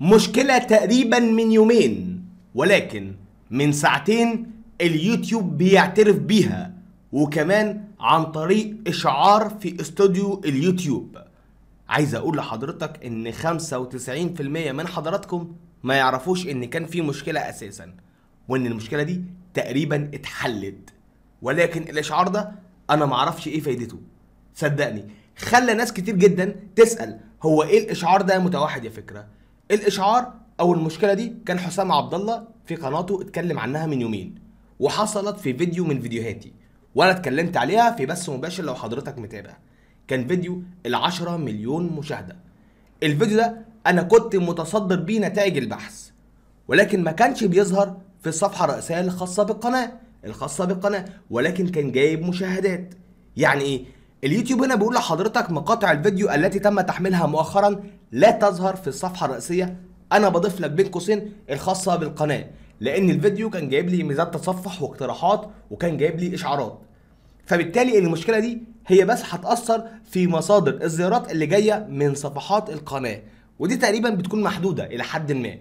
مشكلة تقريبا من يومين ولكن من ساعتين اليوتيوب بيعترف بيها وكمان عن طريق اشعار في استوديو اليوتيوب عايز اقول لحضرتك ان 95% من حضراتكم ما يعرفوش ان كان في مشكلة اساسا وان المشكلة دي تقريبا اتحلت ولكن الاشعار ده انا معرفش ايه فايدته صدقني خلى ناس كتير جدا تسأل هو ايه الاشعار ده متوحد يا فكره الاشعار او المشكله دي كان حسام عبد الله في قناته اتكلم عنها من يومين وحصلت في فيديو من فيديوهاتي وانا اتكلمت عليها في بث مباشر لو حضرتك متابع كان فيديو ال10 مليون مشاهده الفيديو ده انا كنت متصدر بيه نتائج البحث ولكن ما كانش بيظهر في الصفحه الرئيسيه الخاصه بالقناه الخاصه بالقناه ولكن كان جايب مشاهدات يعني ايه اليوتيوب هنا بيقول لحضرتك مقاطع الفيديو التي تم تحميلها مؤخرا لا تظهر في الصفحه الرئيسيه انا بضيف لك بين قوسين الخاصه بالقناه لان الفيديو كان جايب لي ميزات تصفح واقتراحات وكان جايب لي اشعارات فبالتالي المشكله دي هي بس هتاثر في مصادر الزيارات اللي جايه من صفحات القناه ودي تقريبا بتكون محدوده الى حد ما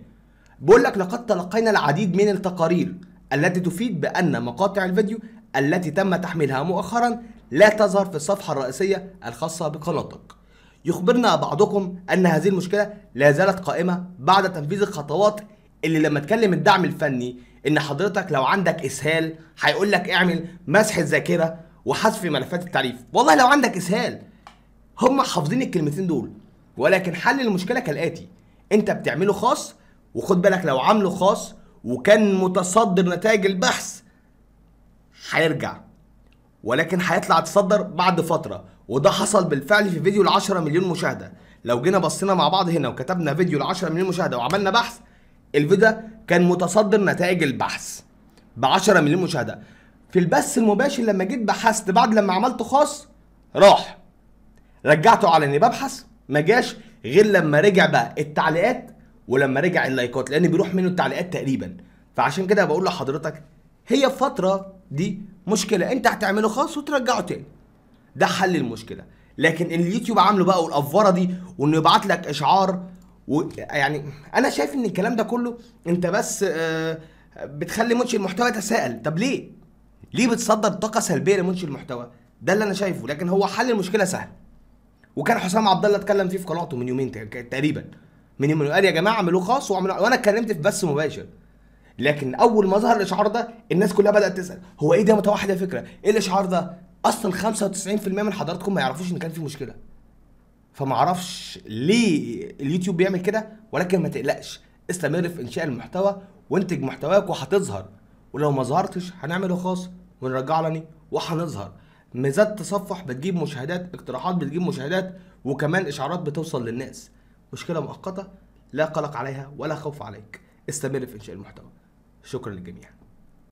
بقول لك لقد تلقينا العديد من التقارير التي تفيد بان مقاطع الفيديو التي تم تحميلها مؤخرا لا تظهر في الصفحة الرئيسية الخاصة بقناتك يخبرنا بعضكم أن هذه المشكلة لا زالت قائمة بعد تنفيذ الخطوات اللي لما تكلم الدعم الفني ان حضرتك لو عندك اسهال هيقول لك اعمل مسح الذاكره وحذف ملفات التعريف والله لو عندك اسهال هم حافظين الكلمتين دول ولكن حل المشكله كالاتي انت بتعمله خاص وخد بالك لو عامله خاص وكان متصدر نتائج البحث هيرجع ولكن هيطلع اتصدر بعد فتره وده حصل بالفعل في فيديو ال 10 مليون مشاهده لو جينا بصينا مع بعض هنا وكتبنا فيديو ال 10 مليون مشاهده وعملنا بحث الفيديو ده كان متصدر نتائج البحث ب 10 مليون مشاهده في البث المباشر لما جيت بحثت بعد لما عملته خاص راح رجعته على اني ببحث ما جاش غير لما رجع بقى التعليقات ولما رجع اللايكات لان بيروح منه التعليقات تقريبا فعشان كده بقول لحضرتك هي فتره دي مشكله انت هتعمله خاص وترجعه تاني ده حل المشكله لكن اليوتيوب عامله بقى والافوره دي وانه يبعت لك اشعار و يعني انا شايف ان الكلام ده كله انت بس آه، بتخلي منشئ المحتوى يتساءل طب ليه ليه بتصدر طاقه سلبيه لمنشئ المحتوى ده اللي انا شايفه لكن هو حل المشكله سهل وكان حسام عبد الله اتكلم فيه في قناته من يومين تقريبا من يومين قال يا جماعه اعملوه خاص واعملوه وانا اتكلمت في بث مباشر لكن اول ما ظهر الاشعار ده الناس كلها بدات تسال هو ايه ده متوحد فكره ايه الاشعار ده اصلا 95% من حضراتكم ما يعرفوش ان كان في مشكله فما اعرفش ليه اليوتيوب بيعمل كده ولكن ما تقلقش استمر في انشاء المحتوى وانتج محتواك وهتظهر ولو ما ظهرتش هنعمله إيه خاص ونرجع لني وهنظهر ميزات تصفح بتجيب مشاهدات اقتراحات بتجيب مشاهدات وكمان اشعارات بتوصل للناس مشكله مؤقته لا قلق عليها ولا خوف عليك استمر في انشاء المحتوى شكرا للجميع